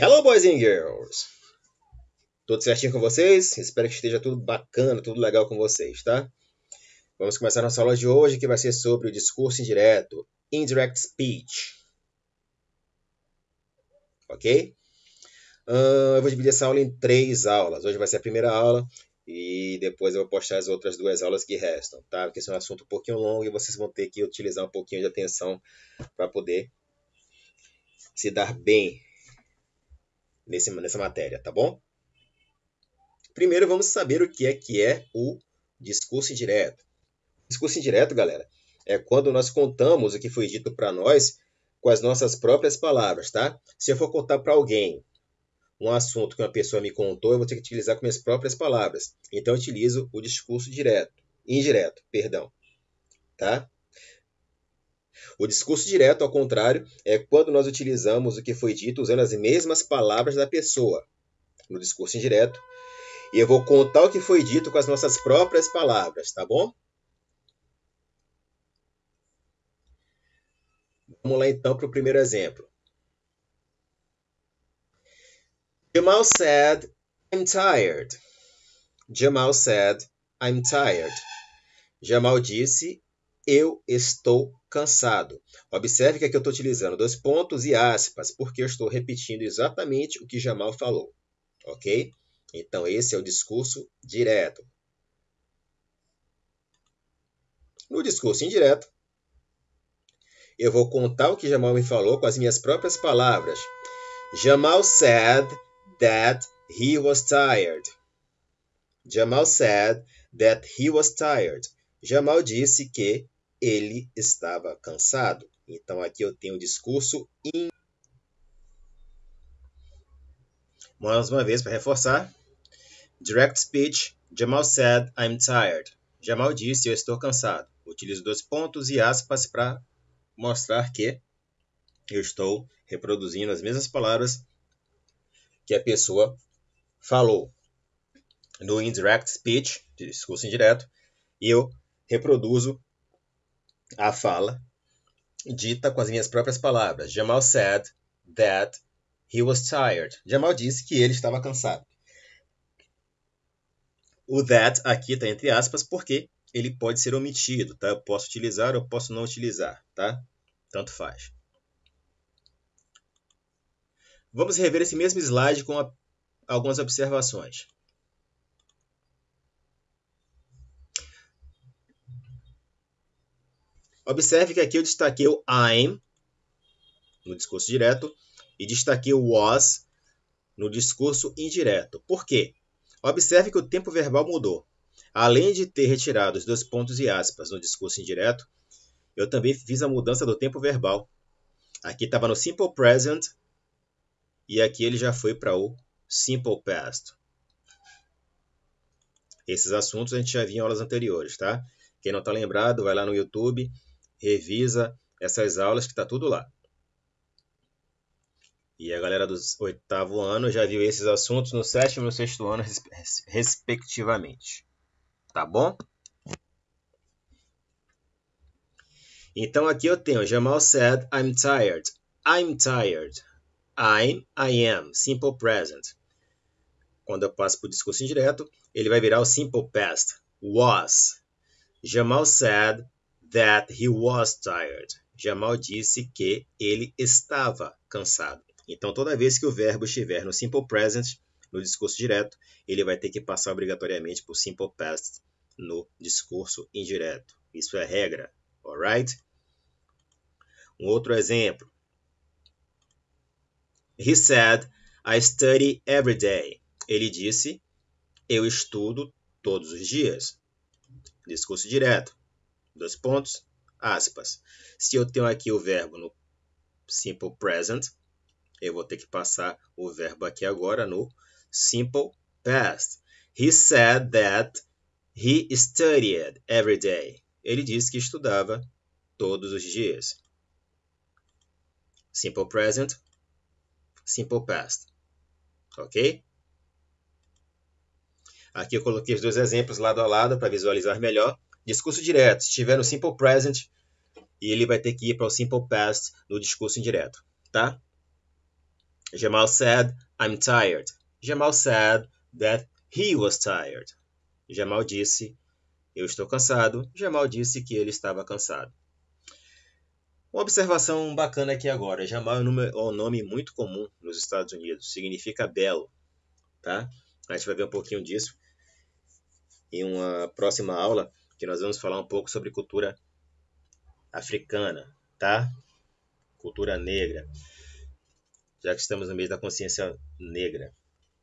Hello, boys and girls! Tudo certinho com vocês? Espero que esteja tudo bacana, tudo legal com vocês, tá? Vamos começar nossa aula de hoje, que vai ser sobre o discurso indireto, indirect speech. Ok? Uh, eu vou dividir essa aula em três aulas. Hoje vai ser a primeira aula e depois eu vou postar as outras duas aulas que restam, tá? Porque esse é um assunto um pouquinho longo e vocês vão ter que utilizar um pouquinho de atenção para poder se dar bem nesse, nessa matéria, tá bom? Primeiro vamos saber o que é que é o discurso indireto. Discurso indireto, galera, é quando nós contamos o que foi dito para nós com as nossas próprias palavras, tá? Se eu for contar para alguém um assunto que uma pessoa me contou, eu vou ter que utilizar com minhas próprias palavras. Então eu utilizo o discurso direto, indireto, perdão, tá? O discurso direto, ao contrário, é quando nós utilizamos o que foi dito usando as mesmas palavras da pessoa. No discurso indireto, e eu vou contar o que foi dito com as nossas próprias palavras, tá bom? Vamos lá então para o primeiro exemplo. Jamal said, I'm tired. Jamal said, I'm tired. Jamal disse, eu estou cansado. Observe que aqui eu estou utilizando dois pontos e aspas, porque eu estou repetindo exatamente o que Jamal falou, ok? Então, esse é o discurso direto. No discurso indireto, eu vou contar o que Jamal me falou com as minhas próprias palavras. Jamal said that he was tired. Jamal said that he was tired. Jamal disse que ele estava cansado. Então aqui eu tenho o discurso in... Mais uma vez para reforçar. Direct speech. Jamal said, I'm tired. Jamal disse, eu estou cansado. Utilizo dois pontos e aspas para mostrar que eu estou reproduzindo as mesmas palavras que a pessoa falou. No indirect speech, discurso indireto, eu reproduzo a fala dita com as minhas próprias palavras. Jamal said that he was tired. Jamal disse que ele estava cansado. O that aqui está entre aspas porque ele pode ser omitido, tá? Eu posso utilizar ou posso não utilizar, tá? Tanto faz. Vamos rever esse mesmo slide com a, algumas observações. Observe que aqui eu destaquei o I'm no discurso direto e destaquei o was no discurso indireto. Por quê? Observe que o tempo verbal mudou. Além de ter retirado os dois pontos e aspas no discurso indireto, eu também fiz a mudança do tempo verbal. Aqui estava no simple present e aqui ele já foi para o simple past. Esses assuntos a gente já viu em aulas anteriores, tá? Quem não está lembrado, vai lá no YouTube revisa essas aulas que está tudo lá. E a galera do oitavo ano já viu esses assuntos no sétimo e no sexto ano, respectivamente. Tá bom? Então aqui eu tenho Jamal said, I'm tired. I'm tired. I'm, I am. Simple present. Quando eu passo para o discurso indireto, ele vai virar o simple past. Was. Jamal said, that he was tired. Jamal disse que ele estava cansado. Então, toda vez que o verbo estiver no simple present, no discurso direto, ele vai ter que passar obrigatoriamente por simple past no discurso indireto. Isso é regra, alright? Um outro exemplo. He said, I study every day. Ele disse, eu estudo todos os dias. Discurso direto dois pontos, aspas. Se eu tenho aqui o verbo no simple present, eu vou ter que passar o verbo aqui agora no simple past. He said that he studied every day. Ele disse que estudava todos os dias. Simple present, simple past. Ok? Aqui eu coloquei os dois exemplos lado a lado para visualizar melhor discurso direto. Se tiver no simple present, ele vai ter que ir para o simple past no discurso indireto, tá? Jamal said, I'm tired. Jamal said that he was tired. Jamal disse, eu estou cansado. Jamal disse que ele estava cansado. Uma observação bacana aqui agora. Jamal é um é nome muito comum nos Estados Unidos. Significa belo, tá? A gente vai ver um pouquinho disso em uma próxima aula que nós vamos falar um pouco sobre cultura africana, tá? Cultura negra, já que estamos no mês da consciência negra.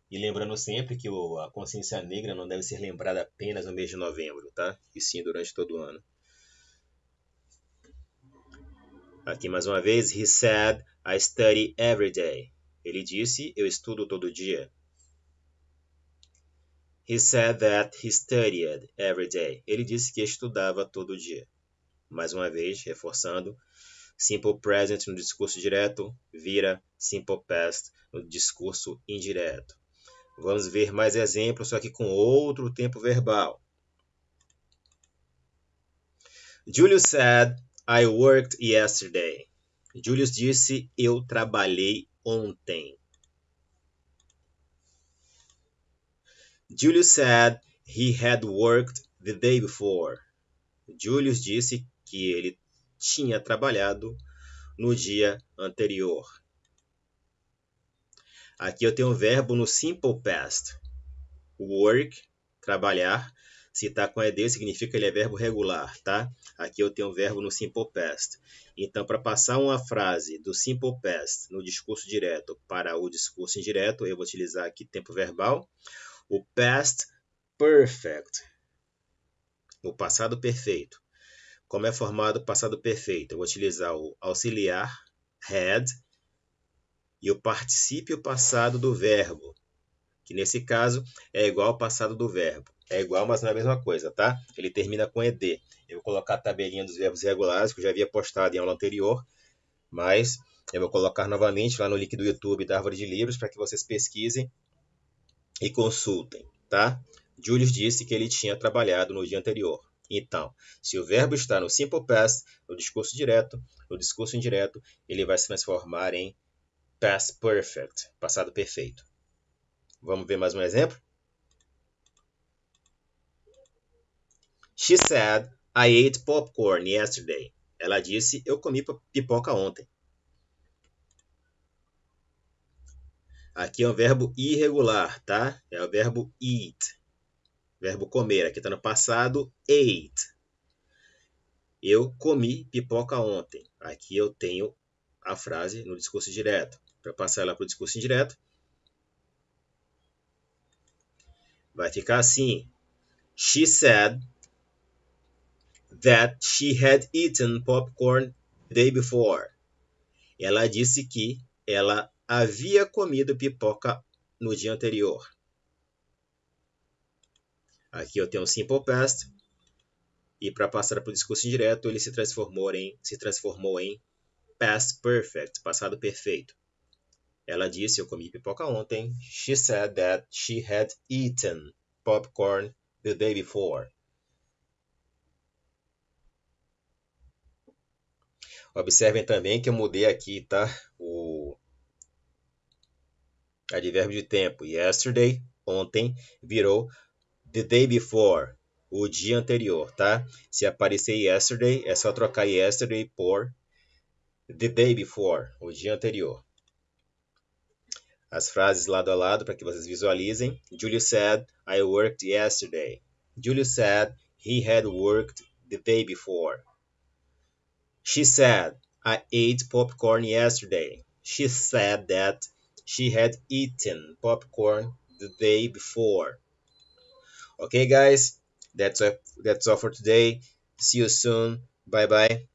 E lembrando sempre que a consciência negra não deve ser lembrada apenas no mês de novembro, tá? E sim durante todo o ano. Aqui mais uma vez, he said, I study every day. Ele disse, eu estudo todo dia. He said that he studied every day. Ele disse que estudava todo dia. Mais uma vez, reforçando, simple present no discurso direto vira simple past no discurso indireto. Vamos ver mais exemplos, só que com outro tempo verbal. Julius said, I worked yesterday. Julius disse, eu trabalhei ontem. Julius said he had worked the day before. Julius disse que ele tinha trabalhado no dia anterior. Aqui eu tenho um verbo no simple past. Work, trabalhar. Se está com ed, significa que ele é verbo regular, tá? Aqui eu tenho um verbo no simple past. Então, para passar uma frase do simple past no discurso direto para o discurso indireto, eu vou utilizar aqui tempo verbal o past perfect, o passado perfeito. Como é formado o passado perfeito? Eu vou utilizar o auxiliar had e o particípio passado do verbo, que nesse caso é igual ao passado do verbo. É igual, mas não é a mesma coisa, tá? Ele termina com ed. Eu vou colocar a tabelinha dos verbos regulares, que eu já havia postado em aula anterior, mas eu vou colocar novamente lá no link do YouTube da Árvore de Livros para que vocês pesquisem e consultem, tá? Julius disse que ele tinha trabalhado no dia anterior. Então, se o verbo está no simple past, no discurso direto, no discurso indireto, ele vai se transformar em past perfect, passado perfeito. Vamos ver mais um exemplo? She said, I ate popcorn yesterday. Ela disse, eu comi pipoca ontem. Aqui é um verbo irregular, tá? É o verbo eat. Verbo comer. Aqui está no passado, ate. Eu comi pipoca ontem. Aqui eu tenho a frase no discurso direto. Para passar ela para o discurso indireto, vai ficar assim. She said that she had eaten popcorn the day before. Ela disse que ela havia comido pipoca no dia anterior. Aqui eu tenho o simple past. E para passar para o discurso indireto, ele se transformou em, se transformou em past perfect, passado perfeito. Ela disse: Eu comi pipoca ontem. She said that she had eaten popcorn the day before. Observem também que eu mudei aqui, tá? O Advérbio de tempo. Yesterday, ontem, virou the day before, o dia anterior, tá? Se aparecer yesterday, é só trocar yesterday por the day before, o dia anterior. As frases lado a lado para que vocês visualizem. Julio said, I worked yesterday. Julio said, he had worked the day before. She said, I ate popcorn yesterday. She said that she had eaten popcorn the day before. Okay, guys, that's all, that's all for today. See you soon. Bye bye.